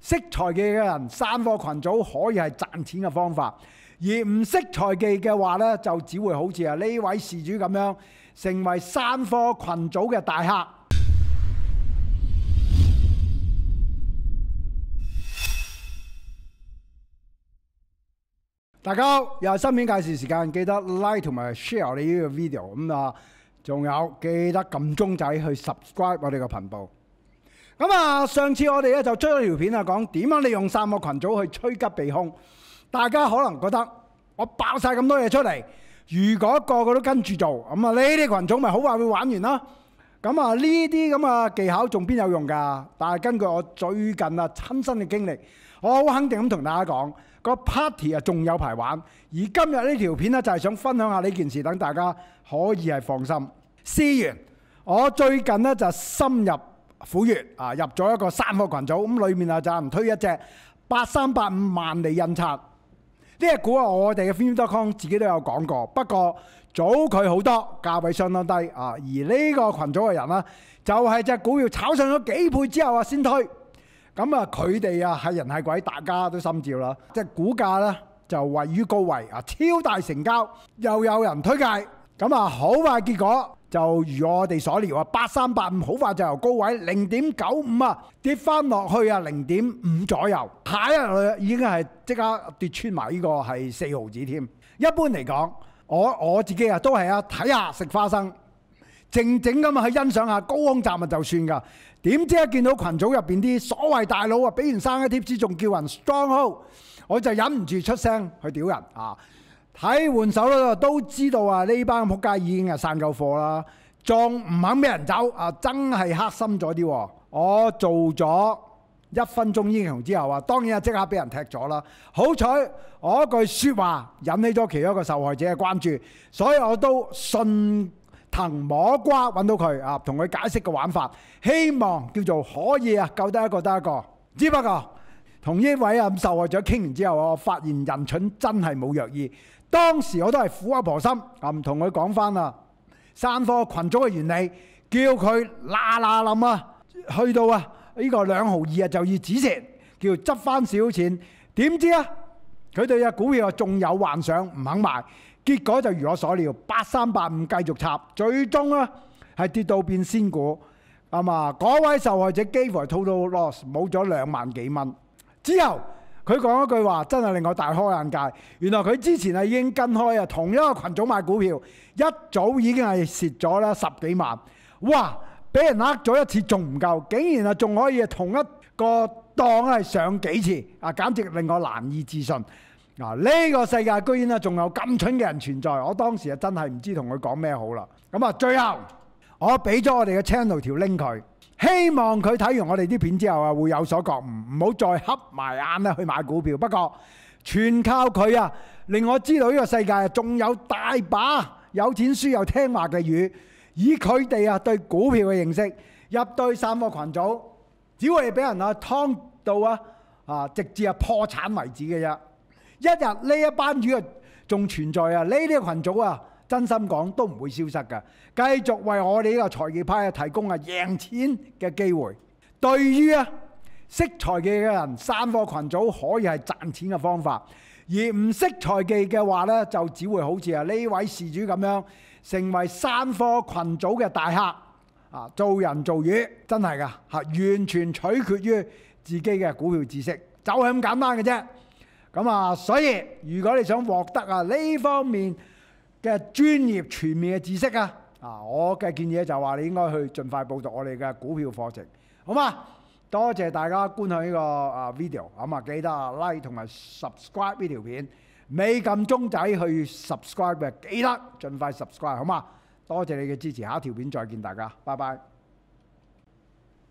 识财技嘅人，散货群组可以系赚钱嘅方法；而唔识财技嘅话呢，就只会好似啊呢位事主咁样，成为散货群组嘅大客。大家好，又系新片介绍时间，记得 like 同埋 share 你呢个 video 咁啊，仲有记得揿钟仔去 subscribe 我哋嘅频道。咁啊，上次我哋咧就追咗條片啊，講點樣利用三個群組去吹急避空。大家可能覺得我爆晒咁多嘢出嚟，如果個個都跟住做，咁啊呢啲群組咪好快會玩完啦。咁啊呢啲咁啊技巧仲邊有用噶？但係根據我最近啊親身嘅經歷，我好肯定咁同大家講，個 party 啊仲有排玩。而今日呢條片咧就係想分享下呢件事，等大家可以係放心。思源，我最近咧就深入。虎穴啊，入咗一個三個群組，咁裏面啊就唔推一隻八三八五萬利印刷呢只股啊我哋嘅 f h i l i c o n 自己都有講過，不過早佢好多，價位相當低啊。而呢個群組嘅人啦，就係只股票炒上咗幾倍之後啊先推，咁啊佢哋啊係人係鬼，大家都心照啦。即係股價咧就位於高位啊，超大成交，又有人推介。咁啊，好快結果就如我哋所料啊，八三八五好快就由高位零点九五啊跌翻落去啊零点五左右，下一日已经系即刻跌穿埋呢个系四毫子添。一般嚟讲，我我自己啊都系啊睇下食花生，静静咁去欣賞下高空站啊就算噶。点知一見到群組入面啲所謂大佬啊，俾完生一貼紙仲叫人 s t r o n g hold，我就忍唔住出聲去屌人啊！喺換手度都知道啊，呢班仆街已經係散夠貨啦，仲唔肯俾人走啊？真係黑心咗啲。我做咗一分鐘英雄之後啊，當然啊即刻俾人踢咗啦。好彩我一句説話引起咗其中一個受害者嘅關注，所以我都順藤摸瓜揾到佢啊，同佢解釋個玩法，希望叫做可以啊救得一個得一個，只不過同呢位啊受害者傾完之後，我發現人蠢真係冇藥醫。當時我都係苦口婆心啊，同佢講翻啊，散貨群組嘅原理，叫佢啦啦諗啊，去到啊呢個兩毫二啊就以止蝕，叫執翻少錢。點知啊，佢對啊股票仲有幻想，唔肯賣。結果就如我所料，八三八五繼續插，最終啊係跌到變仙股啊嘛。嗰位受害者幾乎係 total loss，冇咗兩萬幾蚊。之後佢講一句話，真係令我大開眼界。原來佢之前係已經跟開啊，同一個群組買股票，一早已經係蝕咗啦十幾萬。哇！俾人呃咗一次仲唔夠，竟然啊仲可以同一個檔係上幾次啊，簡直令我難以置信嗱，呢個世界居然啊仲有咁蠢嘅人存在，我當時啊真係唔知同佢講咩好啦。咁啊，最後。我俾咗我哋嘅 channel 條拎佢，希望佢睇完我哋啲片之後啊，會有所覺悟，唔好再黑埋眼啦去買股票。不過全靠佢啊，令我知道呢個世界仲有大把有錢輸又聽話嘅魚，以佢哋啊對股票嘅認識入對三個群組，只会係俾人啊劏到啊啊，直至啊破產為止嘅啫。一日呢一班魚啊仲存在啊，呢啲群組啊。真心講都唔會消失嘅，繼續為我哋呢個財技派啊提供啊贏錢嘅機會。對於啊識財技嘅人，三科群組可以係賺錢嘅方法；而唔識財技嘅話呢，就只會好似啊呢位事主咁樣，成為三科群組嘅大客啊，做人做魚真係噶吓完全取決於自己嘅股票知識，就係咁簡單嘅啫。咁啊，所以如果你想獲得啊呢方面，嘅專業全面嘅知識啊！啊，我嘅建議就話，你應該去盡快報讀我哋嘅股票課程，好嘛？多謝大家觀看呢個啊 video，咁啊記得 like 同埋 subscribe 呢條片，未撳鐘仔去 subscribe 嘅記得盡快 subscribe，好嘛？多謝你嘅支持，下一條片再見大家，拜拜。